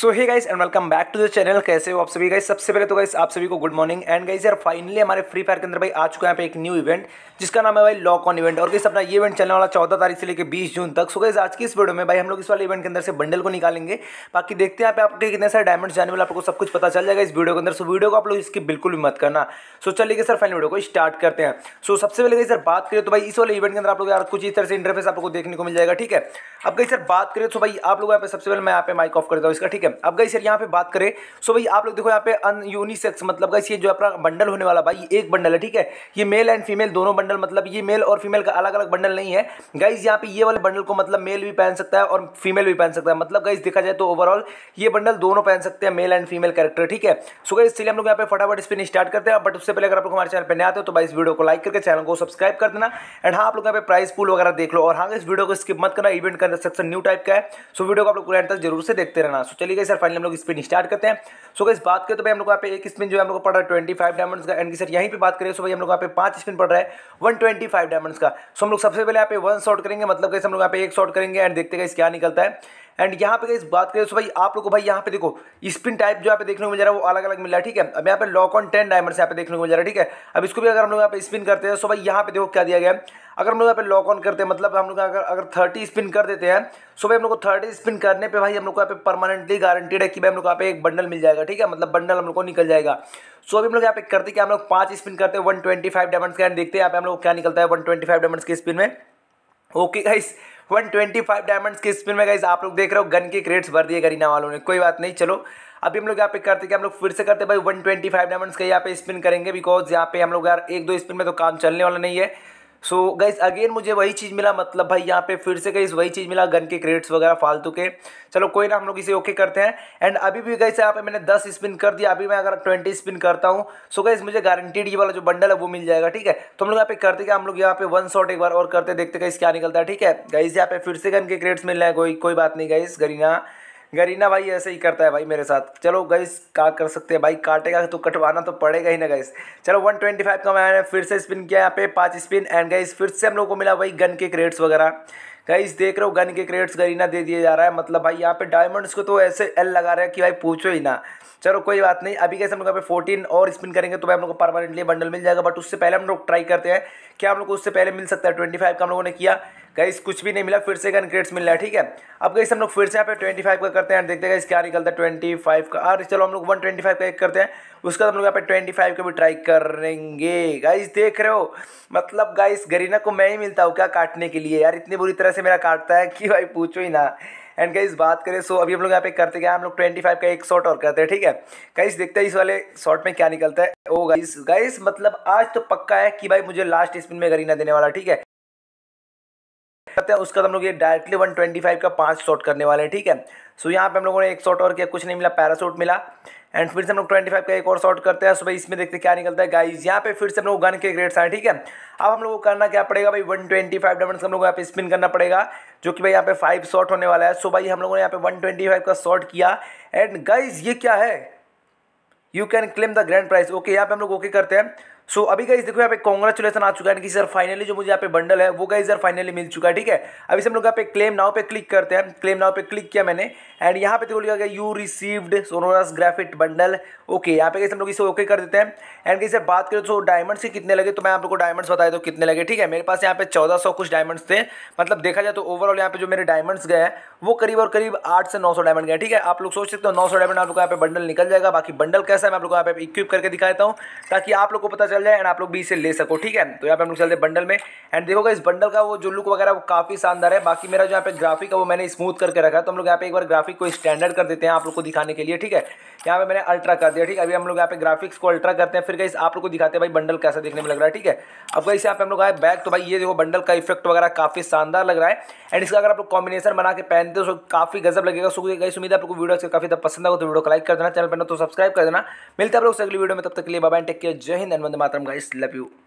सो ही guys and welcome back to the channel कैसे हो आप सभी गाइस सबसे पहले तो गाइस आप सभी को गुड मॉर्निंग एंड गाइस यार फाइनली हमारे फ्री फायर के अंदर भाई आ चुका है पे एक न्यू इवेंट जिसका नाम है भाई लॉक ऑन इवेंट और गाइस अपना ये इवेंट चलने वाला चौदह तारीख से लेकर बीस जून तक सो so गाइस आज की इस वीडियो में भाई हम लोग इस वाले इवेंट के अंदर से बंडल को निकालेंगे बाकी देखते हैं आप आपके कितने सारे डायमंड जाने वाले आपको सब कुछ पता चल जाएगा इस वीडियो के अंदर सो वीडियो को आप लोग इसकी बिल्कुल भी मत करना सो चलिए सर फाइनल वीडियो को स्टार्ट करते हैं सो सबसे पहले गाइस सर बात करें तो भाई इस वाले इवेंट के अंदर आप लोग यार कुछ इस तरह से इंटरफेस आपको देखने को मिल जाएगा ठीक है अब गाइस सर बात करें तो भाई आप लोग यहाँ पे सबसे पहले मैं यहाँ पे माइक ऑफ करता हूँ इसका ठीक है है अब गई सर यहाँ पे बात करें सो भाई आप लोग देखो यहाँ पे अनयूनिसेक्स मतलब गई ये जो अपना बंडल होने वाला भाई एक बंडल है ठीक है ये मेल एंड फीमेल दोनों बंडल मतलब ये मेल और फीमेल का अलग अलग बंडल नहीं है गाइज यहाँ पे ये वाले बंडल को मतलब मेल भी पहन सकता है और फीमेल भी पहन सकता है मतलब गाइज देखा जाए तो ओवरऑल ये बंडल दोनों पहन सकते हैं मेल एंड फीमेल कैरेक्टर ठीक है सो गई इसलिए हम लोग यहाँ पे फटाफट स्पिन स्टार्ट करते हैं बट उससे पहले अगर आप लोग हमारे चैनल पर नहीं आते हो तो भाई इस वीडियो को लाइक करके चैनल को सब्सक्राइब कर देना एंड हाँ आप लोग यहाँ पे प्राइस पूल वगैरह देख लो और हाँ इस वीडियो को स्किप मत करना इवेंट का सेक्शन न्यू टाइप का है सो वीडियो को आप लोग जरूर से देखते रहना सो चलिए ठीक है सर फाइनल हम लोग स्पिन स्टार्ट करते हैं सो इस बात करें तो भाई हम लोग यहाँ पे एक स्पिन जो है हम लोग पड़ रहा है ट्वेंटी फाइव डायमंड्स का एंड सर यहीं पे बात करें सो भाई हम लोग यहाँ पे पांच स्पिन पड़ रहा है वन ट्वेंटी फाइव डायमंड्स का सो हम लोग सबसे पहले यहाँ पे वन शॉट करेंगे मतलब कैसे हम लोग यहाँ पे एक शॉट करेंगे एंड देखते इस क्या निकलता है एंड यहाँ पे इस बात करें तो भाई आप लोग को भाई यहाँ पे देखो स्पिन टाइप जो यहाँ पे देखने को मिल रहा है वो अलग अलग मिल रहा है ठीक है अब यहाँ पे लॉक ऑन टेन डायमंड यहाँ पे देखने को मिल रहा है ठीक है अब इसको भी अगर हम लोग यहाँ पे स्पिन करते हैं सो भाई यहाँ पे देखो क्या दिया गया अगर हम लोग यहाँ पे लॉक ऑन करते हैं मतलब हम लोग अगर अगर थर्टी स्पिन कर देते हैं सो भाई हम लोग को थर्टी स्पिन करने पे भाई हम लोग को यहाँ पे परमानेंटली गारंटीड है कि भाई हम लोग यहाँ पे एक बंडल मिल जाएगा ठीक है मतलब बंडल हम लोग को निकल जाएगा सो अभी हम लोग यहाँ पे करते कि हम लोग पाँच स्पिन करते हैं वन ट्वेंटी फाइव डायमंड्स का एंड देखते हैं यहाँ पे हम लोग क्या निकलता है वन ट्वेंटी फाइव डायमंड्स के स्पिन में okay guys one twenty five diamonds की स्पिन में गई आप लोग देख रहे हो गन के क्रेट्स भर दिए गरीना वालों ने कोई बात नहीं चलो अभी हम लोग यहाँ पे करते कि हम लोग फिर से करते भाई वन ट्वेंटी फाइव डायमंड्स का यहाँ पे स्पिन करेंगे बिकॉज यहाँ पे हम लोग यार एक दो स्पिन में तो काम चलने वाला नहीं है सो so, गाइज अगेन मुझे वही चीज़ मिला मतलब भाई यहाँ पे फिर से गई वही चीज़ मिला गन के क्रेडिट्स वगैरह फालतू के चलो कोई ना हम लोग इसे ओके करते हैं एंड अभी भी गई से यहाँ पे मैंने 10 स्पिन कर दिया अभी मैं अगर 20 स्पिन करता हूँ सो गाइज मुझे गारंटीड ये वाला जो बंडल है वो मिल जाएगा ठीक है तो हम लोग यहाँ पे करते क्या हम लोग यहाँ पे वन शॉट एक बार और करते देखते गाइज क्या निकलता है ठीक है गाइज यहाँ पे फिर से गन के क्रेडिट्स मिल रहे हैं कोई कोई बात नहीं गाइज गरीना गरीना भाई ऐसे ही करता है भाई मेरे साथ चलो गईस क्या कर सकते हैं भाई काटेगा तो कटवाना तो पड़ेगा ही ना गईस चलो 125 का मैंने फिर से स्पिन किया यहाँ पे पाँच स्पिन एंड गईस फिर से हम लोग को मिला भाई गन के क्रेट्स वगैरह गईस देख रहे हो गन के क्रेड्स गरीना दे दिया जा रहा है मतलब भाई यहाँ पे डायमंड्स को तो ऐसे एल लगा रहे हैं कि भाई पूछो ही ना चलो कोई बात नहीं अभी कैसे हम लोग यहाँ पे फोर्टीन और स्पिन करेंगे तो भाई हम लोग को परमानेंटली बंडल मिल जाएगा बट उससे पहले हम लोग ट्राई करते हैं क्या हम लोग को उससे पहले मिल सकता है ट्वेंटी फाइव का हम लोगों ने किया गाइस कुछ भी नहीं मिला फिर से क्रेड्स मिल रहा है ठीक है अब गाइस हम लोग फिर से यहाँ पे ट्वेंटी फाइव का करते हैं देखते हैं क्या निकलता है ट्वेंटी फाइव का अरे चलो हम लोग वन ट्वेंटी फाइव का एक करते हैं उसके बाद हम लोग यहाँ पे ट्वेंटी फाइव का भी ट्राई करेंगे गाइस देख रहे हो मतलब गाइस गरीना को मैं ही मिलता हूँ क्या काटने के लिए यार इतनी बुरी तरह से मेरा काटता है कि भाई पूछो ही ना एंड गाइस बात करें सो अभी हम लोग यहाँ पे करते क्या हम लोग ट्वेंटी फाइव का एक शॉट और करते हैं ठीक है गाइस देखते हैं इस वाले शॉट में क्या निकलता है ओ गाइस गाइस मतलब आज तो पक्का है कि भाई मुझे लास्ट स्पिन में गरीना देने वाला ठीक है करते हैं उसके बाद हम लोग ये डायरेक्टली 125 का पांच शॉट करने वाले हैं ठीक है सो यहाँ पे हम लोगों ने एक शॉट और किया कुछ नहीं मिला पैरासूट मिला एंड फिर से हम लोग ट्वेंटी फाइव का एक और शॉट करते हैं सुबह इसमें देखते क्या निकलता है गाइज यहाँ पे फिर से हम लोग गन के ग्रेड्स आए ठीक है अब हम लोग को करना क्या पड़ेगा भाई वन ट्वेंटी फाइव डायमंड हम लोग यहाँ पे स्पिन करना पड़ेगा जो कि भाई यहाँ पे फाइव शॉट होने वाला है सो भाई हम लोगों ने यहाँ पे वन ट्वेंटी फाइव का शॉट किया एंड गाइज ये क्या है you can claim the grand prize okay यहाँ पे हम लोग ओके करते हैं सो so, अभी गाइज देखो यहाँ पे कॉन्ग्रेचुलेसन आ चुका है कि सर फाइनली जो मुझे यहाँ पे बंडल है वो गाइज सर फाइनली मिल चुका है ठीक है अभी से हम लोग यहाँ पे क्लेम नाव पे क्लिक करते हैं क्लेम नाव पे क्लिक किया मैंने एंड यहाँ पे लिखा गया you received sonorous graffiti bundle okay यहाँ पे कैसे हम लोग इसे ओके कर देते हैं एंड कैसे बात करें तो डायमंड्स के कितने लगे तो मैं आप लोगों को डायमंड्स बताया तो कितने लगे ठीक है मेरे पास यहाँ पे चौदह सौ कुछ डायमंड्स थे मतलब देखा जाए तो ओवरऑल यहाँ पे जो मेरे डायमंड्स गए हैं वो करीब और करीब आठ से नौ सौ डायमंड गए ठीक है आप लोग सोच सकते हो नौ सौ डायमंड आप लोग यहाँ पे बंडल निकल जाएगा बाकी बंडल कैसा है मैं आप लोग यहाँ पे इक्विप करके दिखा देता हूँ ताकि आप लोग को पता चल जाए एंड आप लोग भी इसे ले सको ठीक है तो यहाँ पे हम लोग चलते बंडल में एंड देखोगा इस बंडल का वो जो लुक वगैरह वो काफ़ी शानदार है बाकी मेरा जो यहाँ पे ग्राफिक है वो मैंने स्मूथ करके रखा है तो हम लोग यहाँ पे एक बार ग्राफिक ग्राफिक को स्टैंडर्ड कर देते हैं आप लोग को दिखाने के लिए ठीक है यहाँ पे मैंने अल्ट्रा कर दिया ठीक है अभी हम लोग यहाँ पे ग्राफिक्स को अल्ट्रा करते हैं फिर कहीं आप लोग को दिखाते हैं भाई बंडल कैसा देखने में लग रहा है ठीक है अब कैसे यहाँ पे हम लोग आए बैक तो भाई ये देखो बंडल का इफेक्ट वगैरह काफ़ी शानदार लग रहा है एंड इसका अगर आप लोग कॉम्बिनेशन बना के पहनते हो तो काफ़ी गजब लगेगा सो गई उम्मीद आप लोग को वीडियो काफ़ी पसंद आगे तो वीडियो को लाइक कर देना चैनल पर ना तो सब्सक्राइब कर देना मिलता है आप लोग अगली वीडियो में तब तक के लिए बाबा टेक केयर जय हिंद and Vande Mataram guys love you